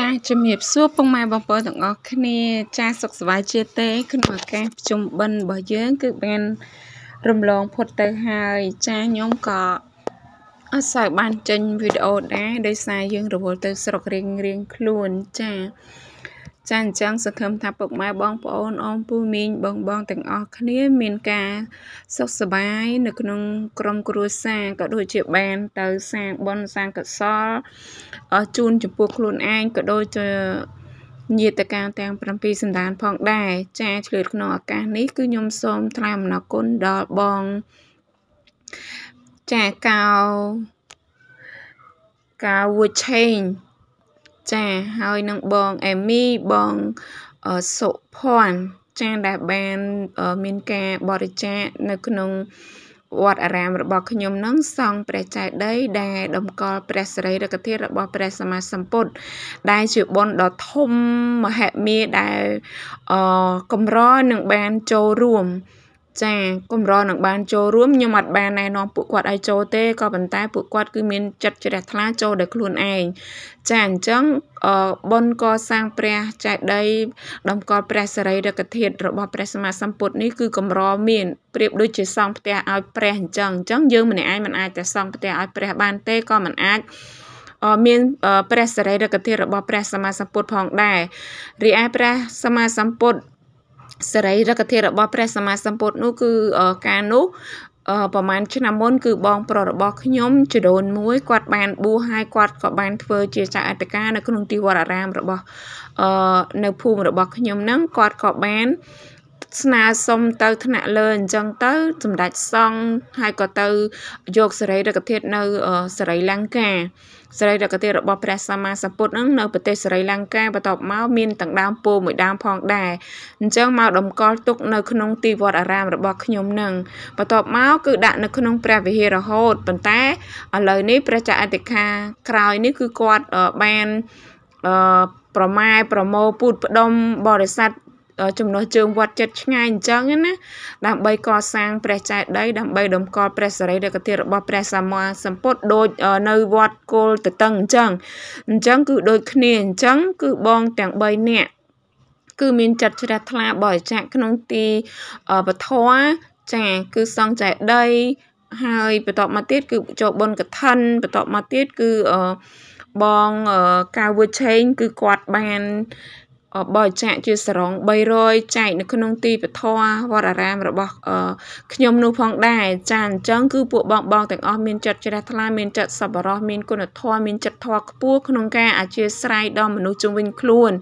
ចាជំរាបសួរពុកម៉ែបងប្អូនទាំងអស់គ្នា ចាសុខសប្បាយជាទេ ក្នុងឱកាសប្រជុំបិណ្ឌរបស់យើងគឺបានរំលងផុតទៅហើយចាខ្ញុំក៏អត់សូវបានចេញវីដេអូដែរដោយសារយើងរវល់ទៅស្រុករៀងរៀងខ្លួនចាចាអញ្ចឹងសង្ឃឹមថាពុកម៉ែបងប្អូនអ៊ំពូមីងបងបងទាំងអស់គ្នាមានការសុខសប្បាយ នៅក្នុងក្រុមគ្រួសារក៏ដូចជាបាន ទៅសាងបុណ្យសាងកុសលជូនចំពោះខ្លួនឯងក៏ដូចជាញាតិការទាំង7សន្តានផងដែរចាឆ្លៀតក្នុងឱកាសនេះគឺខ្ញុំសូមថ្លែងអំណរគុណដល់បងចាកៅកៅវូឆេងចាហើយនឹងបងអេមីបងសុភ័ណ្ឌចាដែលបានមានការបរិច្ចាគនៅក្នុង វត្តអារាម របស់ខ្ញុំនឹងសង់ព្រះចែកដីដែលតម្កល់ព្រះសរីរកធាតុរបស់ព្រះសម្មាសម្ពុទ្ធដែលជាបុណ្យដ៏ធំមហិមាដែលអកម្រនឹងបានចូលរួមចាគំរនឹងបានចូលរួមខ្ញុំអត់បានណែនាំពួកគាត់ឲ្យចូលទេក៏ប៉ុន្តែពួកគាត់គឺមានចិត្តជ្រះថ្លាចូលដោយខ្លួនឯងចាអញ្ចឹងបុណ្យកសាងព្រះចេតិយដំកល់ព្រះសរីរកធាតុរបស់ព្រះសម្មាសម្ពុទ្ធនេះគឺកម្រមានប្រៀបដូចជាសង់ផ្ទះឲ្យព្រះអញ្ចឹងអញ្ចឹងយើងម្នាក់ឯងមិនអាចតែសង់ផ្ទះឲ្យព្រះបានទេក៏មិនអាចមានព្រះសរីរកធាតុរបស់ព្រះសម្មាសម្ពុទ្ធផងដែររីឯព្រះសម្មាសម្ពុទ្ធសរីរកធាតុរបស់ព្រះសម្មាសម្ពុទ្ធនោះគឺការនោះប្រហែលឆ្នាំមុន គឺបង ប្រុសរបស់ខ្ញុំចរូនមួយគាត់បានបួសហើយគាត់ក៏បានធ្វើជាចៅអធិការនៅ ក្នុងទីវត្តអារាមរបស់ នៅភូមិរបស់ខ្ញុំហ្នឹងគាត់ក៏បានអឺស្នើសុំទៅថ្នាក់លើអញ្ចឹងទៅសម្ដេចសង្ឃហើយក៏ទៅយកសរីរិកធាតុនៅសរីលង្កាសរីរិកធាតុរបស់ព្រះសម្មាសម្ពុទ្ធនឹងនៅប្រទេសសរីលង្កាបន្ទាប់មកមានទាំងដើមពោធិ៍មួយដើមផងដែរអញ្ចឹងមកតម្កល់ទុកនៅក្នុងទីវត្តអារាមរបស់ខ្ញុំនឹងបន្ទាប់មកគឺដាក់នៅក្នុងព្រះវិហាររហូតប៉ុន្តែឥឡូវនេះព្រះចៅអធិការក្រោយនេះគឺគាត់បានអឺប្រម៉ែប្រមោពូតផ្ដុំបរិស័ទចំណោះជើងវត្តចិត្តឆ្ងាយអញ្ចឹងណាដើម្បីកសាងព្រះចែកដីដើម្បីតម្កល់ព្រះសរីរាគធាតុរបស់ព្រះសម្មាសម្ពុទ្ធដូចនៅវត្តគោលតតឹងអញ្ចឹងអញ្ចឹងគឺដូចគ្នាអញ្ចឹងគឺបងទាំង3នាក់គឺមានចិត្តជ្រះថ្លាបរិច្ចាគក្នុងទីវធចាគឺសង់ចែកដីហើយបន្ទាប់មកទៀតគឺចូលបុណ្យកឋិនបន្ទាប់មកទៀតគឺបងកាវឺឆេងគឺគាត់បានអឺបរិច្ចាគជាសរង300ចែកនៅក្នុងទីពធវត្តអារាមរបស់ខ្ញុំនោះផងដែរចាអញ្ចឹងគឺពួកបងបងទាំងអស់មានចិត្តជ្រះថ្លាមានចិត្តសប្បុរសមានគុណធម៌មានចិត្តធម៌ខ្ពស់ក្នុងការអធ្យាស្រ័យដល់មនុស្សជុំវិញខ្លួន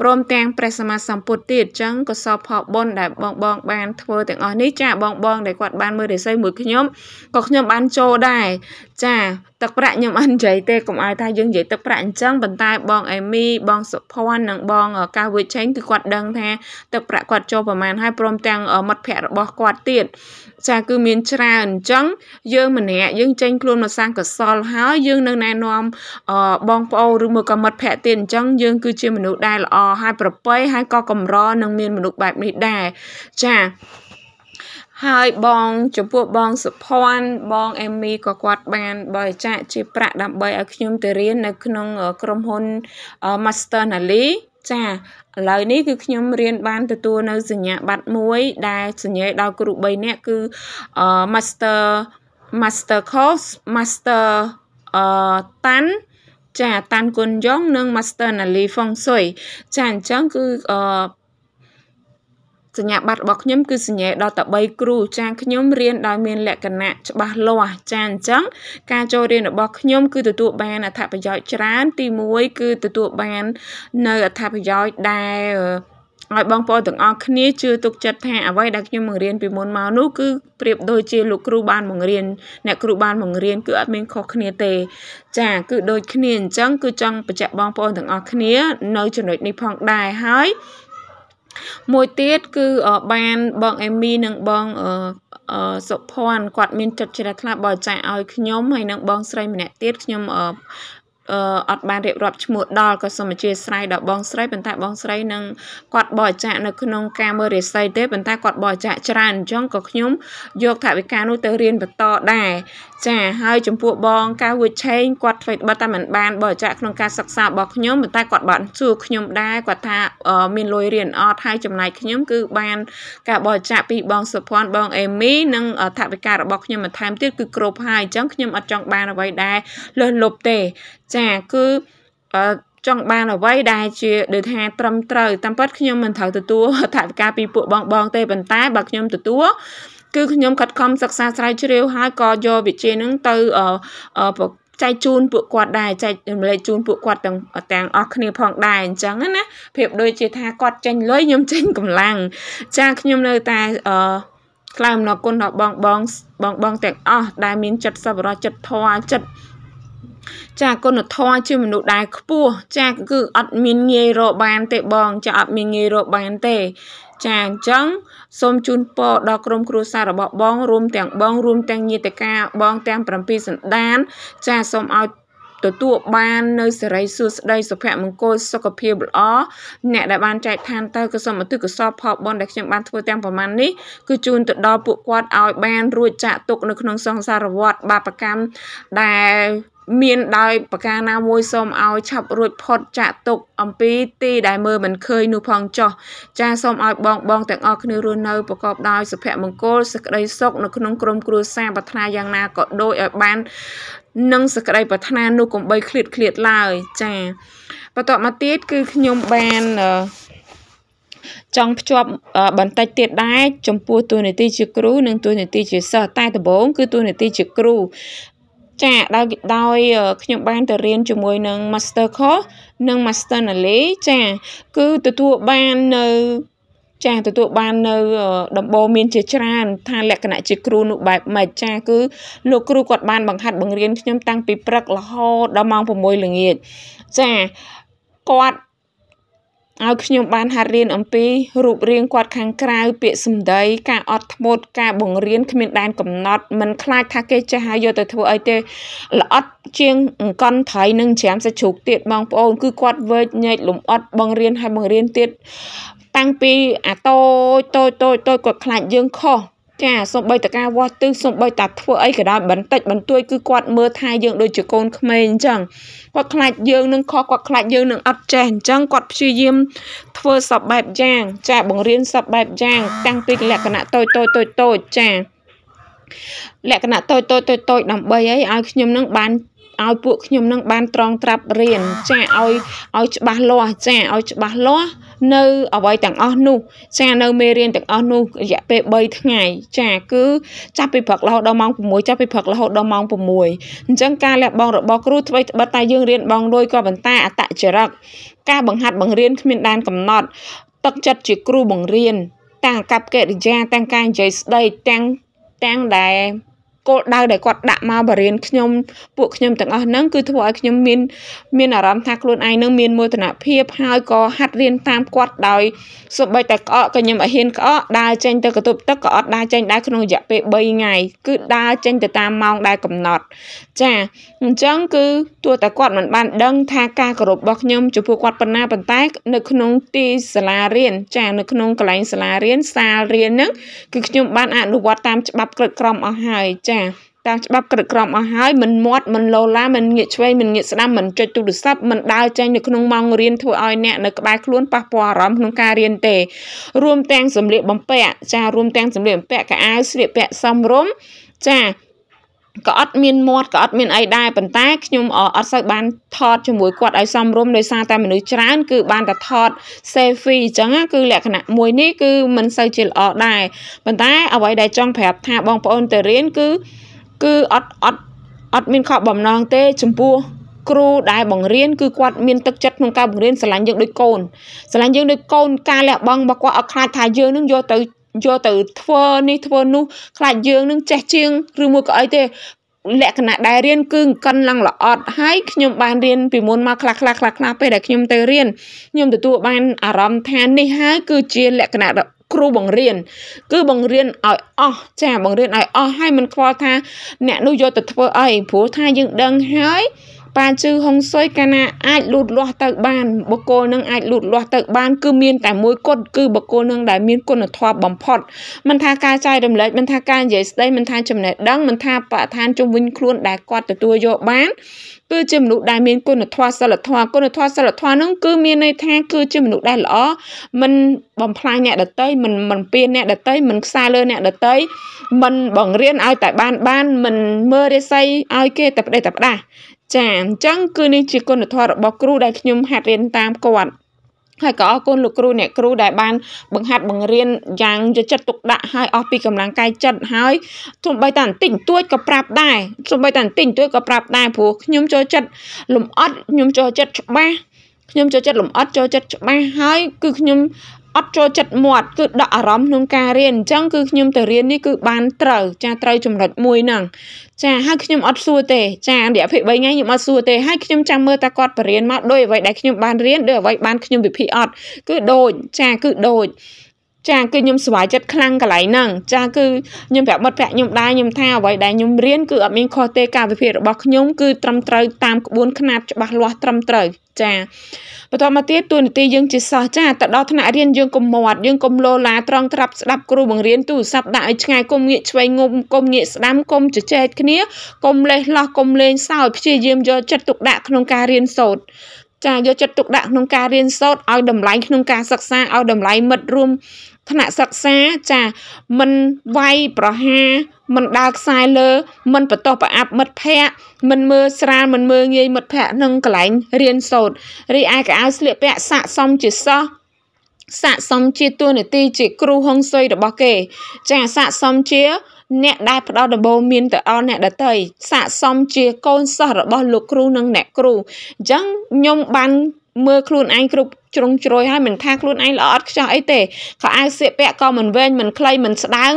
ព្រមទាំងព្រះសម្មាសម្ពុទ្ធទៀតអញ្ចឹងក៏សពផលបុណ្យដែលបងបងបានធ្វើទាំងអស់នេះចាបងបងដែលគាត់បានមើលរិស័យមួយខ្ញុំក៏ខ្ញុំបានចូលដែរចាទឹកប្រាក់ខ្ញុំអត់និយាយទេកុំឲ្យថាយើងនិយាយទឹកប្រាក់អញ្ចឹងប៉ុន្តែបងអេមីបងសុភ័ណ្ឌនិងបង កាវឺឆេងគឺគាត់ដឹង ថាទឹកប្រាក់គាត់ចូលប្រមាណហើយព្រមទាំងមិត្តភ័ក្តិរបស់គាត់ទៀតចាគឺមានច្រើនអញ្ចឹង យើងម្នាក់យើងចេញខ្លួនមកសាងកសលហើយយើងនៅណែនាំ បងប្អូនឬមួយក៏មិត្តភ័ក្តិទៀតអញ្ចឹងយើងគឺជាមនុស្សដែលល្អហើយប្រពៃហើយក៏កម្រនឹងមានមនុស្សបែបនេះដែរចាហើយបង ចំពោះបងសុភ័ណ្ឌបងអេមីក៏គាត់បានបរិច្ចាគជាប្រាក់ដើម្បីឲ្យខ្ញុំទៅរៀននៅក្នុងក្រុមហ៊ុន Master Nali ចាឥឡូវនេះគឺខ្ញុំរៀនបានទទួលនៅសញ្ញាបត្រមួយដែលសញ្ញាដល់គ្រូ3នាក់គឺ Master Master Course Master អឺតាន់ចាតាន់គុនយ៉ងនិង Master Nali Fong Sui ចាអញ្ចឹងគឺអឺសញ្ញាបត្ររបស់ខ្ញុំគឺសញ្ញាដល់តែ3គ្រូចាខ្ញុំរៀនដោយមានលក្ខណៈច្បាស់លាស់ចាអញ្ចឹងការចូលរៀនរបស់ខ្ញុំ គឺទទួលបានអត្ថប្រយោជន៍ច្រើនទី1គឺទទួលបាននៅអត្ថប្រយោជន៍ដែលឲ្យបងប្អូនទាំងអស់គ្នាជឿទុកចិត្តថាអ្វីដែលខ្ញុំបង្រៀនពីមុនមកនោះគឺប្រៀបដូចជាលោកគ្រូបានបង្រៀនអ្នកគ្រូបានបង្រៀនគឺអត់មានខុសគ្នាទេ ចាគឺដូចគ្នាអញ្ចឹងគឺចង់បញ្ជាក់បងប្អូនទាំងអស់គ្នានៅចំណុចនេះផងដែរហើយមួយទៀតគឺបានបងអេមីនិងបង សុភ័ណ្ឌគាត់មានចិត្តជ្រះថ្លាបរិច្ចាគឲ្យខ្ញុំហើយនិងបងស្រីម្នាក់ទៀតខ្ញុំអឺអត់បានរៀបរាប់ឈ្មោះដល់ក៏សូមអធិស្ឋានដល់បងស្រីប៉ុន្តែបងស្រីនឹងគាត់បរិច្ចាគនៅក្នុងការមើលរាសីទេប៉ុន្តែគាត់បរិច្ចាគច្រើនអញ្ចឹងក៏ខ្ញុំ យកថវិកានោះទៅរៀនបន្តដែរចាហើយចំពោះបងកាវុឆេងគាត់ធ្វើបិទតែមិនបានបរិច្ចាគក្នុងការសិក្សារបស់ខ្ញុំប៉ុន្តែគាត់បានសួរខ្ញុំដែរគាត់ថាមានលុយរៀនអត់ហើយចំណាយខ្ញុំគឺបានការបរិច្ចាគពីបងសុភ័ណ្ឌបងអេមីនិងថវិការបស់ខ្ញុំបន្ថែមទៀតគឺគ្រប់ហើយអញ្ចឹងខ្ញុំអត់ចង់បានអ្វីដែរលើសលប់ទេចាគឺចង់បានអ្វីដែលជាដូចថា ត្រឹមត្រូវតាមពិតខ្ញុំមិនត្រូវទទួលថវិកាពីពួកបងបងទេប៉ុន្តែបើខ្ញុំទទួលគឺខ្ញុំខិតខំសិក្សាស្រាវជ្រាវ ហើយក៏យកវិជានឹងទៅចែកជូនពួកគាត់ដែរចែករំលែកជូនពួកគាត់ទាំងទាំងអស់គ្នាផងដែរអញ្ចឹងណាប្រៀបដូចជាថាគាត់ចេញលុយខ្ញុំចេញកម្លាំងចាខ្ញុំនៅតែអឺក្លែអំណរគុណដល់បងបងបងបងទាំងអស់ដែលមានចិត្តសប្បុរសចិត្តធម៌ចិត្តចាគុណធម៌ជាមនុស្សដែលខ្ពស់ចាគឺអត់មានងាយរកបានទេបង ចាអត់មានងាយរកបានទេចាអញ្ចឹងសូមជូនពរដល់ក្រុមគ្រួសាររបស់បងរួមទាំងបងរួមទាំងញាតិការបងទាំង7សន្តាន ចាសូមឲ្យទទួលបាននៅសេរីសួស្តីសុភមង្គលសុខភាពល្អអ្នកដែលបានចែកឋានទៅក៏សូមអតិកសពផលបុណ្យដែលខ្ញុំបានធ្វើទាំងប្រមាណនេះគឺជូនទៅដល់ពួកគាត់ឲ្យ បានរួចចាក់ទុកនៅក្នុងសង្សារវដ្តបាបកម្មដែលមានដោយប្រការណាមួយសូមឲ្យឆាប់រួចផុតចាក់ទុកអំពីទី ដែលមើលមិនឃើញនោះផងចុះចាសូមឲ្យបងបងទាំងអស់គ្នារស់នៅប្រកបដោយសុភមង្គលសេចក្តីសុខនៅក្នុងក្រុមគ្រួសារប្រាថ្នាយ៉ាងណាក៏ដូចឲ្យបាននិងសេចក្តីប្រាថ្នានោះកុំបីឃ្លាតឃ្លាតឡើយចាបន្តមកទៀតគឺខ្ញុំបានចង់ភ្ជាប់បន្តិចទៀតដែរចំពោះតួនាទីជាគ្រូ និងតួនាទីជាសិស្សតែដំបូងគឺតួនាទីជាគ្រូចាដោយដោយខ្ញុំបានទៅរៀនជាមួយនឹង Master Course និង Master Nale ចាគឺទទួលបាននៅចាទទួលបាននៅដំបូងមានជាច្រើនថាលក្ខណៈជាគ្រូនោះបែបម៉េចចាគឺលោកគ្រូគាត់បានបង្ហាត់បង្រៀនខ្ញុំតាំងពីព្រឹករហូតដល់ម៉ោង6ល្ងាចចាគាត់ឲ្យខ្ញុំបានហាត់រៀនអំពីរូបរាងគាត់ខាងក្រៅពាក្យសម្ដីការអត់ធ្មត់ការបង្រៀនគ្មានដែនកំណត់មិនខ្លាចថាគេចេះហើយយកទៅធ្វើអីទេល្អិតជាងអង្គនត្រៃនិងច្រាមសាច់ជ្រូកទៀតបងប្អូនគឺគាត់វើចញែកលំអិតបង្រៀនហើយបង្រៀនទៀតតាំងពីអាតូចតូចតូចតូចគាត់ខ្លាចយើងខុសចាសូម្បីតការវាស់ទិសសូម្បីតាធ្វើអីក៏ដោយបន្តិចបន្តួចគឺគាត់មើលថាយើង ដូចជាកូនក្មេងអញ្ចឹងគាត់ខ្លាចយើងនឹងខុសគាត់ខ្លាចយើងនឹងអត់ចេះអញ្ចឹងគាត់ព្យាយាមធ្វើសពបែបយ៉ាង ចាបង្រៀនសពបែបយ៉ាង តាំងពីលក្ខណៈតូចតូចតូចតូចចាលក្ខណៈតូចតូចតូចតូចដើម្បីអីឲ្យខ្ញុំនឹងបានឲ្យពួកខ្ញុំនឹងបានត្រងត្រាប់រៀន ចាឲ្យឲ្យច្បាស់លាស់ចាឲ្យច្បាស់លាស់នៅអ្វីទាំងអស់នោះចានៅមេរៀនទាំងអស់នោះរយៈពេល3ថ្ងៃចាគឺ ចាប់ពីព្រឹករហូតដល់ម៉ោង6ចាប់ពីព្រឹករហូតដល់ម៉ោង6អញ្ចឹងការលះបង់របស់គ្រូថ្មីត្បិតតែយើងរៀនបងលុយក៏ប៉ុន្តែអតចរិតការបង្ហាត់បង្រៀនគ្មានដែនកំណត់ទឹកចិត្តជាគ្រូបង្រៀនទាំងអាកប្បកិរិយាទាំងការនិយាយស្ដីទាំងទាំងដែលគោលដៅដែលគាត់ដាក់មកបរៀនខ្ញុំពួកខ្ញុំទាំងអស់ហ្នឹងគឺធ្វើឲ្យខ្ញុំមានមានអារម្មណ៍ថាខ្លួនឯងនឹងមានមោទនភាពហើយក៏ហាត់រៀនតាមគាត់ដោយសូម្បីតែក្អកក៏ខ្ញុំឲ្យហ៊ានក្អកដើរចេញទៅកន្ទប់ទឹកក៏អត់ដើរចេញដែរក្នុងរយៈពេល3ថ្ងៃគឺដើរចេញទៅតាមម៉ោងដែលកំណត់ចាអញ្ចឹងគឺទោះតែគាត់មិនបានដឹងថាការគោរពរបស់ខ្ញុំចំពោះគាត់ប៉ុណ្ណាប៉ុន្តែ នៅក្នុង ទីសាលារៀនចានៅក្នុងកន្លែងសាលារៀនសាលរៀនហ្នឹងគឺខ្ញុំបានអនុវត្តតាមច្បាប់ក្រឹតក្រមអស់ហើយចាចាតាមច្បាប់ក្រឹតក្រមអស់ហើយមិនមាត់មិនលោឡាមិនងាកឆ្វេងមិនងាកស្ដាំមិនចុចទូរស័ព្ទមិនដើរចេញនៅក្នុងម៉ោងរៀនធ្វើឲ្យអ្នកនៅក្បែរខ្លួនប៉ះពាល់អារម្មណ៍ក្នុងការរៀនទេ រួមទាំងសម្លៀកបំពាក់ចារួមទាំងសម្លៀកបំពាក់កៅអៅស្លៀកពាក់សមរម្យចាក៏អត់មានមាត់ក៏អត់មានអីដែរប៉ុន្តែខ្ញុំអត់សូវបានថតជាមួយគាត់ឲ្យសមរម្យដោយសារតែមនុស្សច្រើន គឺបានតែថត selfie អញ្ចឹងគឺលក្ខណៈមួយនេះគឺមិនសូវជាល្អដែរប៉ុន្តែ អ្វីដែលចង់ប្រាប់ថាបងប្អូនទៅរៀនគឺគឺអត់អត់អត់មានខកបំណងទេ ចំពោះគ្រូដែលបង្រៀនគឺគាត់មានទឹកចិត្តក្នុងការបង្រៀនស្រឡាញ់យើងដូចកូន ស្រឡាញ់យើងដូចកូនការលះបង់របស់គាត់អត់ខ្លាចថាយើងនឹងយកទៅយកទៅធ្វើនេះធ្វើនោះខ្លាចយើងនឹងចេះជាងឬមួយក៏អីទេ លក្ខណៈដែលរៀនគឺកិនឡើងល្អត់ហើយខ្ញុំបានរៀនពីមុនមកខ្លះខ្លះខ្លះខ្លះពេលដែលខ្ញុំទៅរៀនខ្ញុំទទួលបានអារម្មណ៍ថានេះហើយគឺជាលក្ខណៈគ្រូបង្រៀនគឺបង្រៀនឲ្យអស់ចាបង្រៀនឲ្យអស់ហើយមិនខ្វល់ថា អ្នកនោះយកទៅធ្វើអីព្រោះថាយើងដឹងហើយប៉ាជឺហុងស៊ុយកាលណាអាចលូតលាស់ទៅបានបុគ្គលនឹងអាចលូតលាស់ទៅបាន គឺមានតែមួយគត់គឺបុគ្គលនឹងដែលមានគុណធម៌បំផុតមិនថាការចែករំលែកមិនថាការនិយាយស្ដីមិនថា ចំណេះដឹងមិនថាបរិស្ថានជុំវិញខ្លួនដែលគាត់ទទួលយកបានគឺជាមនុស្សដែលមានគុណធម៌សិលធម៌គុណធម៌សិលធម៌នោះគឺមានន័យថាគឺជាមនុស្សដែលល្អមិនបំផ្លាញអ្នកដតីមិនមិនពៀនអ្នកដតីមិនខ្សែលើអ្នកដតីមិនបង្រៀនឲ្យតែបាន បានមិនមើលរិស័យឲ្យគេតែប្តេះតែផ្ដាស់ចាអញ្ចឹងគឺនេះជាគុណធម៌របស់គ្រូ ដែលខ្ញុំហាត់រៀនតាមគាត់ ហើយក៏អរគុណលោកគ្រូអ្នកគ្រូដែលបានបង្ហាត់បង្រៀនយ៉ាងយកចិត្តទុកដាក់ហើយអស់ពីកម្លាំងកាយចិត្តហើយទោះបីតាបន្តិចបន្តួចក៏ប្រាប់ដែរទោះបីតាបន្តិចបន្តួចក៏ប្រាប់ដែរព្រោះខ្ញុំចូលចិត្តលំអិតខ្ញុំចូលចិត្តច្បាស់ខ្ញុំចូលចិត្តលំអិតចូលចិត្តច្បាស់ហើយគឺខ្ញុំអត់ចូលចិត្តមាត់គឺដកអារម្មណ៍ក្នុងការរៀនអញ្ចឹងគឺខ្ញុំទៅរៀននេះគឺបានត្រូវចាត្រូវចំណុចមួយហ្នឹងចាហើយខ្ញុំអត់សួរទេ ចារយៈពេល3ថ្ងៃខ្ញុំអត់សួរទេហើយខ្ញុំចាំមើលតើគាត់បរៀនមកដោយអ្វីដែលខ្ញុំបានរៀនដោយអ្វីបានខ្ញុំវិភាគអត់គឺដូចចាគឺដូចចាគឺខ្ញុំស្វ័យចិត្តខ្លាំងកន្លែងហ្នឹងចាគឺខ្ញុំប្រាប់មិត្តភក្តិខ្ញុំដែរខ្ញុំថាអ្វីដែលខ្ញុំរៀនគឺអត់មានខុសទេការវិភាគរបស់ខ្ញុំគឺត្រឹមត្រូវតាមក្បួនខ្នាតច្បាស់លាស់ត្រឹមត្រូវចាបន្តមកទៀតទូនីតិយើងជាសិស្សចាទៅដល់ថ្នាក់រៀនយើងកុំមាត់យើងកុំលោឡាត្រង់ត្រាប់ស្ដាប់គ្រូបង្រៀនទូរស័ព្ទដាក់ឲ្យឆ្ងាយកុំងាកឆ្វេងងុំកុំងាកស្ដាំកុំជជែកគ្នាកុំលេសលោះកុំលេងសើចព្យាយាមយកចិត្តទុកដាក់ក្នុងការរៀនសូត្រចាយកចិត្តទុកដាក់ក្នុងការរៀនសូត្រឲ្យតម្លៃក្នុងការសិក្សាឲ្យតម្លៃមិត្តរួម ថ្នាក់សិក្សាចាមិនវាយប្រហារមិនដើរខ្សែលើមិនបន្តប្រអាប់មិត្តភ័ក្តិមិនមើលស្រាលមិនមើលងាយមិត្តភ័ក្តិនឹងកន្លែងរៀនសូត្ររីឯកៅអៅស្លៀកពាក់ស័កសមជាសោះស័កសមជាតួនាទីជាគ្រូហុងស៊ុយរបស់គេ ចាស័កសមជាអ្នកដែលផ្ដល់ដំបូន្មានទៅដល់អ្នកដទៃស័កសមជាកូនសិស្សរបស់លោកគ្រូនិងអ្នកគ្រូអញ្ចឹងខ្ញុំបានមើលខ្លួនឯងគ្រប់ជ្រុងជ្រោយហើយមិនថាខ្លួនឯងល្អអត់ខ្ចោះអីទេខោអាវសៀកពាក់ក៏មិនវែងមិនខ្លីមិនស្ដើង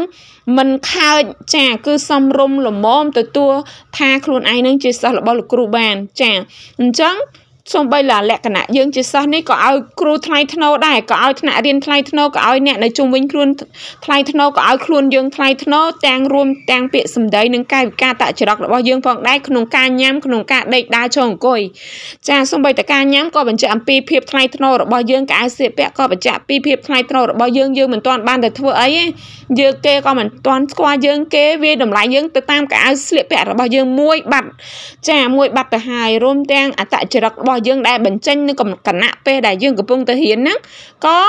មិនខើចចាគឺសំរុំល្មមទទួលថាខ្លួនឯងនឹងជាសិស្សរបស់លោកគ្រូបានចាអញ្ចឹងសូម្បីឡាលក្ខណៈយើងជាសិស្សនេះក៏ឲ្យគ្រូថ្លៃថ្នូរដែរក៏ឲ្យថ្នាក់រៀនថ្លៃថ្នូរក៏ឲ្យអ្នកនៅជុំវិញខ្លួនថ្លៃថ្នូរក៏ឲ្យខ្លួនយើងថ្លៃថ្នូរទាំងរួមទាំងពាក្យសម្ដីនិងកាយវិការតចរិតរបស់យើងផងដែរក្នុងការញ៉ាំក្នុងការដេកដើរចុះអង្គុយចាសូម្បីតែការញ៉ាំក៏បញ្ជាក់អំពីភាពថ្លៃថ្នូររបស់យើងក៏ឲ្យសៀកពាក់ក៏បញ្ជាក់ពីភាពថ្លៃថ្នូររបស់យើងយើងមិនទាន់បានទៅធ្វើអីទេយើងគេក៏មិនទាន់ស្គាល់យើងគេវាតម្លៃយើងទៅតាមកៅអៅស្លៀកពាក់របស់យើងមួយបាត់ចាមួយបាត់ទៅហើយរួមទាំងអតចរិតរបស់របស់យើងដែលបញ្ចេញនៅគណៈពេលដែលយើងកំពុងទៅរៀនហ្នឹងក៏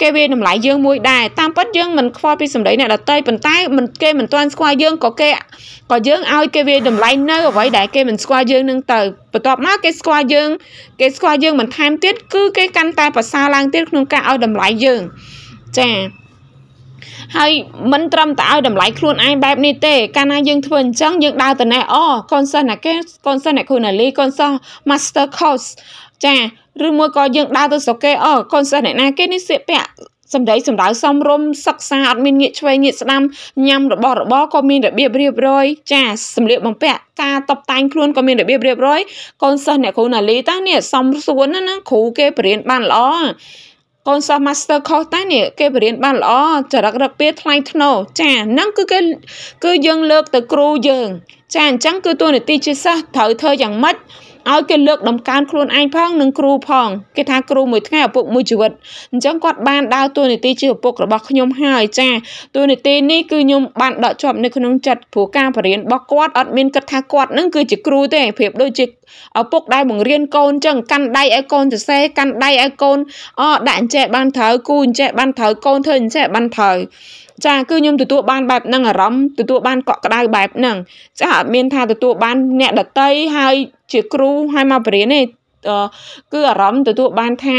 គេវាតម្លៃយើងមួយដែរតាមពិតយើងមិនខ្វល់ពីសម្ដីអ្នកដតីប៉ុន្តែមិនគេមិនទាន់ស្គាល់យើងក៏គេក៏យើងឲ្យគេវាតម្លៃនៅអ្វីដែលគេមិនស្គាល់យើងនឹងទៅបន្ទាប់មកគេស្គាល់យើងគេស្គាល់យើងបន្ថែមទៀតគឺគេកាន់តែប្រសើរឡើងទៀតក្នុងការឲ្យតម្លៃយើងចា៎ហើយមិនត្រឹមតែឲ្យតម្លៃខ្លួនឯងបែបនេះទេកាលណាយើងធ្វើអញ្ចឹងយើងដើរទៅណែអូកូនសិស្សណាគេកូនសិស្សអ្នកគ្រូណាលីកូនសិស្ស Master Course ចាឬមួយក៏យើងដើរទៅស្រុកគេអូកូនសិស្សអ្នកណាគេនេះសៀកពាក់សម្ដីសម្ដៅសំរុំសិក្សាអត់មានងាកឆ្វេងងាកស្ដាំញ៉ាំរបស់របរក៏មានរបៀបរៀបរយចាសម្លៀកបំពាក់ការតុបតែងខ្លួនក៏មានរបៀបរៀបរយកូនសិស្សអ្នកគ្រូណាលីតានេះសំសួនណាគ្រូគេបរៀនបានល្អកូនសិស្ស Master ខុសតែនេះគេបរៀនបានល្អចរិតរកពីថ្លៃថ្នូរចាហ្នឹងគឺគេគឺយើងលើកទៅគ្រូយើងចាអញ្ចឹងគឺតួនាទីជាសិស្សត្រូវធ្វើយ៉ាងម៉េចឲ្យគេលើកដំកើងខ្លួនឯងផងនិងគ្រូផងគេថាគ្រូមួយថ្ងៃឪពុកមួយជីវិតអញ្ចឹងគាត់បានដើរតួនាទីជាឪពុករបស់ខ្ញុំហើយចាតួនាទីនេះគឺខ្ញុំបានដកជាប់នៅក្នុងចិត្តព្រោះការបរៀនរបស់គាត់អត់មានគិតថាគាត់នឹងគឺជាគ្រូទេប្រៀបដូចជាឪពុកដែលបង្រៀនកូនអញ្ចឹងកាន់ដៃឲ្យកូនសរសេរកាន់ដៃឲ្យកូនអដាក់អញ្ចេះបានត្រូវគូអញ្ចេះបានត្រូវកូនធ្វើអញ្ចេះបានត្រូវចាគឺខ្ញុំទទួលបានបែបហ្នឹងអារម្មណ៍ទទួលបានកក់ក្ដៅបែបហ្នឹងចាអត់មានថាទទួលបានអ្នកដតីហើយជាគ្រូហើយមកបរៀនទេគឺអារម្មណ៍ទទួលបានថា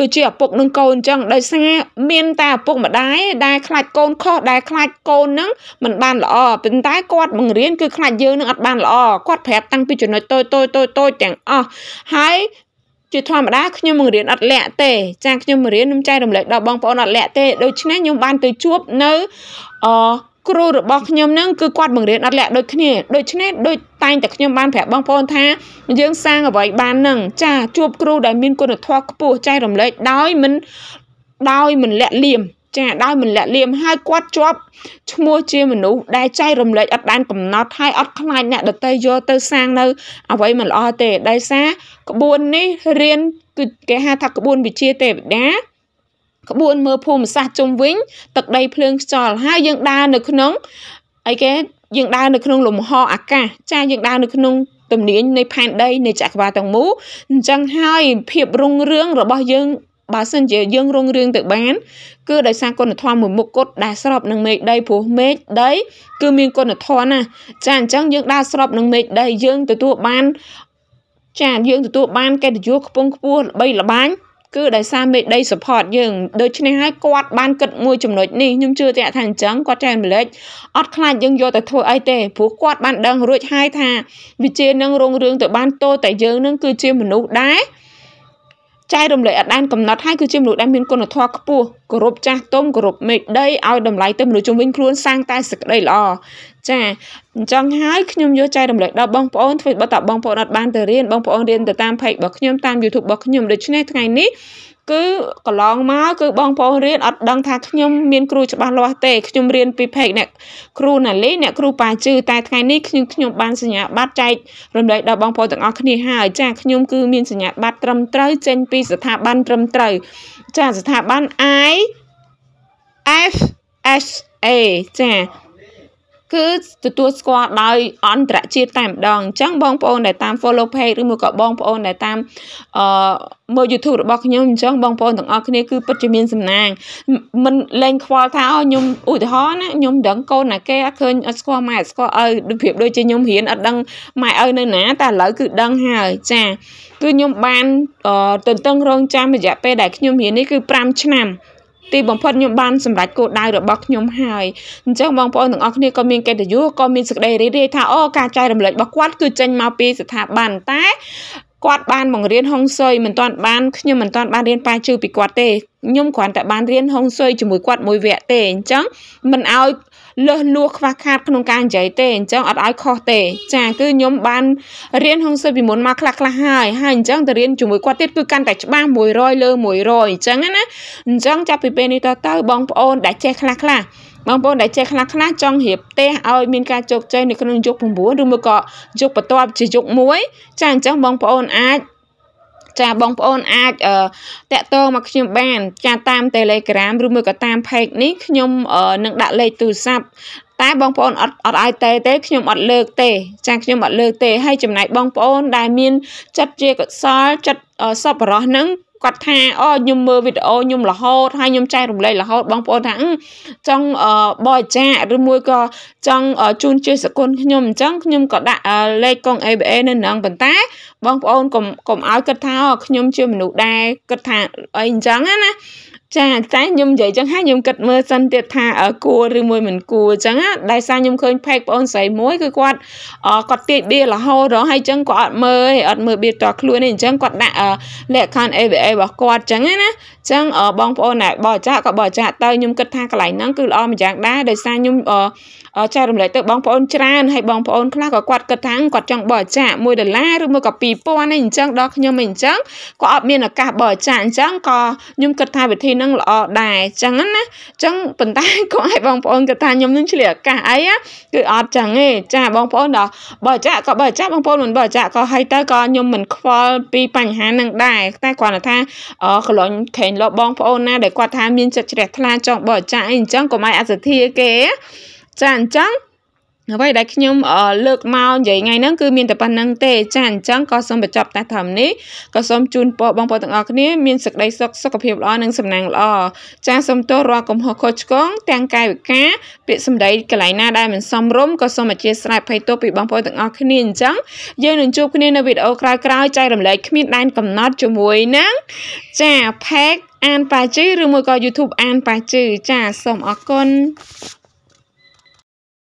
ដូចជាឪពុកនិងកូនអញ្ចឹងដោយសារមានតែឪពុកម្ដាយដែលខ្លាចកូនខុសដែលខ្លាចកូននឹងមិនបានល្អប៉ុន្តែគាត់បង្រៀនគឺខ្លាចយើងនឹងអត់បានល្អគាត់ប្រាប់តាំងពីចំណុចតូចតូចតូចតូចទាំងអស់ហើយជាធម្មតាខ្ញុំមិនរៀនអត់លាក់ទេចាខ្ញុំមិនរៀនខ្ញុំចែករំលែកដល់បងប្អូនអត់លាក់ទេដូច្នេះខ្ញុំបានទៅជួបនៅអគ្រូរបស់ខ្ញុំនឹងគឺគាត់បង្រៀនអត់លាក់ដូចគ្នាដូច្នេះដូចតែងតែខ្ញុំបានប្រាប់បងប្អូនថា យើងសាងអ្វីបាននឹងចាជួបគ្រូដែលមានគុណធម៌ខ្ពស់ចែករំលែកដោយមិនដោយមិនលាក់លៀមចាដោយមិនលាក់លៀមហើយគាត់ជាប់ឈ្មោះជាមនុស្សដែលចៃរំលែកអត់បានកំណត់ហើយអត់ខ្លាចអ្នកដតីយកទៅសាងនៅ អ្វីមិនល្អទេដោយសារក្បួននេះរៀនគឺគេហៅថាក្បួនវិជាទេវតាក្បួនមើលភូមិសាស្ត្រជុំវិញ ទឹកដី ភ្លើងខ្យល់ហើយយើងដើរនៅក្នុងអីគេយើងដើរនៅក្នុង លំហអាកាសចាយើងដើរនៅក្នុង ទំនាញនៃផែនដីនៃចក្រវាលទាំងមូលអញ្ចឹងហើយភាពរុងរឿងរបស់យើងបើសិនជាយើងរងរឿងទៅបាន គឺដោយសារគុណធម៌មួយមុខគត់ដែលស្របនឹងមេឃដីព្រោះមេឃដីគឺមានគុណធម៌ណាចាអញ្ចឹងយើងដើរស្របនឹងមេឃដីយើងទទួលបានចាយើងទទួលបានកិត្តិយសខ្ពង់ខ្ពស់ល្បីល្បាញគឺដោយសារមេដី support យើងដូច្នេះហើយគាត់បានគិតមួយចំណុចនេះខ្ញុំជឿតែថាអញ្ចឹងគាត់ចែកម្លេចអត់ខ្លាចយើងយកទៅធ្វើអីទេព្រោះគាត់បានដឹងរួចហើយថា វិជានឹងរងរឿងទៅបានតោតែយើងនឹងគឺជាមនុស្សដែរចែករំលែកអត់បានកំណត់ហើយគឺជាមនុស្សដែលមានគុណធម៌ខ្ពស់គោរពចាស់ទុំគោរពមេឃដីឲ្យតម្លៃទៅមនុស្សជុំវិញខ្លួនសាងតែសេចក្តីល្អចាអញ្ចឹងហើយខ្ញុំយកចែករំលែកដល់បងប្អូនធ្វើបើតាបងប្អូនអត់បានទៅរៀនបងប្អូនរៀនទៅតាម page របស់ខ្ញុំតាម YouTube របស់ខ្ញុំដូច្នេះថ្ងៃនេះគឺកន្លងមកគឺបងប្អូនរៀនអត់ដឹងថាខ្ញុំមាន គ្រូច្បាស់លាស់ទេខ្ញុំរៀនពីផេកអ្នកគ្រូណាលីអ្នកគ្រូប៉ាជឺតែថ្ងៃនេះខ្ញុំខ្ញុំបានសញ្ញាបត្រចែករំលែកដល់បងប្អូនទាំងអស់គ្នាហើយចាខ្ញុំគឺមានសញ្ញាបត្រត្រឹមត្រូវចេញពីស្ថាប័នត្រឹមត្រូវចាស្ថាប័ន I F S A ចាគឺទទួលស្គាល់ដោយអន្តរជាតិតែម្ដងអញ្ចឹងបងប្អូនដែលតាម follow page ឬមួយក៏បងប្អូនដែលតាមអឺមើល YouTube របស់ខ្ញុំអញ្ចឹងបងប្អូនទាំងអស់គ្នាគឺពិតជាមានសំណាងមិនលែងខ្វល់ថាអូខ្ញុំឧទាហរណ៍ណាខ្ញុំដឹងកូនណាគេអត់ឃើញអត់ស្គាល់ម៉ែអត់ស្គាល់ឪដូចភាពដូចជាខ្ញុំរៀនអត់ដឹងម៉ែឪនៅណាតែឥឡូវគឺដឹងហើយចាគឺខ្ញុំបានទន្ទឹងរង់ចាំរយៈពេលដែលខ្ញុំរៀននេះគឺ5ឆ្នាំទីបំផុតខ្ញុំបានសម្រេចគោលដៅរបស់ខ្ញុំហើយអញ្ចឹងបងប្អូនទាំងអស់គ្នាក៏មានកិត្តិយសក៏មានសេចក្តីរីករាយថាអូការចែករំលែករបស់គាត់គឺចេញមកពីស្ថាប័នតែគាត់បានបង្រៀនហុងស៊ុយមិនទាន់បានខ្ញុំមិនទាន់បានរៀនប៉ាជឺពីគាត់ទេខ្ញុំគ្រាន់តែបានរៀនហុងស៊ុយជាមួយគាត់មួយវគ្គទេអញ្ចឹងមិនឲ្យលើសលួសខ្វះខាតក្នុងការនិយាយទេអញ្ចឹងអត់ឲ្យខុសទេចាគឺខ្ញុំបានរៀនហុងស៊ុយពីមុនមកខ្លះខ្លះហើយហើយអញ្ចឹងទៅរៀនជាមួយគាត់ទៀតគឺកាន់តែច្បាស់100លើ100អញ្ចឹងណាអញ្ចឹងចាប់ពីពេលនេះតទៅ បងប្អូនដែលចេះខ្លះខ្លះបងប្អូនដែលចេះខ្លះខ្លះចង់រៀបផ្ទះឲ្យមានការជោគជ័យនៅក្នុងយុគ9ឬមួយក៏យុគបន្ទាប់ជាយុគ1ចាអញ្ចឹងបងប្អូនអាចចាបងប្អូនអាចតាក់ទងមកខ្ញុំបាន ចាតាម Telegram ឬមួយក៏តាម Page នេះខ្ញុំនឹងដាក់លេខទូរស័ព្ទតែបងប្អូនអត់អត់អាយតេទេខ្ញុំអត់លើកទេចាខ្ញុំអត់លើកទេ ហើយចំណែកបងប្អូនដែលមានចិត្តជាកុសលចិត្តសប្បុរសហ្នឹងគាត់ថាអូខ្ញុំមើលវីដេអូខ្ញុំរហូតហើយខ្ញុំចែករំលែករហូតបងប្អូនថាចង់បរិច្ចាគឬមួយក៏ចង់ជូនជាសគុណខ្ញុំអញ្ចឹងខ្ញុំក៏ដាក់លេខកង ABA នៅនឹងប៉ុន្តែ បងប្អូនកុំកុំឲ្យគិតថាខ្ញុំ ជាមនុស្សដែរគិតថាអីអញ្ចឹងណាចាតែខ្ញុំនិយាយចឹងហើយខ្ញុំគិតមើលសិនទៀតថាគួរឬមួយមិនគួរចឹងណាដោយសារខ្ញុំឃើញផេកបងស្រីមួយគឺគាត់គាត់ទាយបៀរហូតដល់ហើយចឹងគាត់អត់មើលឯអត់មើលបៀតតខ្លួនឯងចឹងគាត់ដាក់លក្ខខណ្ឌ AVA របស់គាត់ចឹងណាចឹងបងប្អូនណែបោះចាក់ក៏បោះចាក់ទៅខ្ញុំគិតថាកន្លែងហ្នឹងគឺល្អម្យ៉ាងដែរដោយសារខ្ញុំចែករំលែកទៅបងប្អូន ច្រើនហើយបងប្អូនខ្លះក៏គាត់គិតថាគាត់ចង់បោះចាក់1ដុល្លារឬមួយក៏2000ឯងចឹងដល់ខ្ញុំឯងចឹងក៏អត់មានឱកាសបោះចាក់អញ្ចឹងក៏ខ្ញុំគិតថាវិធីនឹងល្អដែរអញ្ចឹងណាអញ្ចឹងប៉ុន្តែកុំឲ្យបងប្អូនគិតថាខ្ញុំនឹងឆ្លៀតឱកាសអីណាគឺអត់ចឹងទេចាបងប្អូនដល់បើចាក់ក៏បើចាក់បងប្អូនមិនបើចាក់ក៏ហើយទៅក៏ខ្ញុំមិនខ្វល់ពីបញ្ហានឹងដែរតែគ្រាន់តែថាកន្លងខេងលោកបងប្អូនណាដែលគាត់ថាមានចិត្តជ្រះថ្លាចង់បើចាក់អីអញ្ចឹងកុំឲ្យអសធាគេចាអញ្ចឹងអ្វីដែលខ្ញុំលើកមកនិយាយថ្ងៃហ្នឹងគឺមានតែប៉ុណ្្នឹងទេចាអញ្ចឹងក៏សូមបញ្ចប់តែត្រឹមនេះក៏សូមជូនពរបងប្អូនទាំងអស់គ្នា មានសេចក្តីសុខសុខភាពល្អនិងសំណាងល្អចាសូមទោសរាល់កំហុសខុសឆ្គងទាំងកាយវិការពាក្យសម្ដីកន្លែងណាដែលមិនសមរម្យក៏សូមអធិស្ឋានភ័យទោសពីបងប្អូនទាំងអស់គ្នាអញ្ចឹងយើងនឹងជួបគ្នានៅវីដេអូក្រោយៗចែករំលែកគ្មានដែនកំណត់ជាមួយនឹងចា Pack អានប៉ាជឺឬមួយក៏ YouTube អានប៉ាជឺចាសូមអរគុណ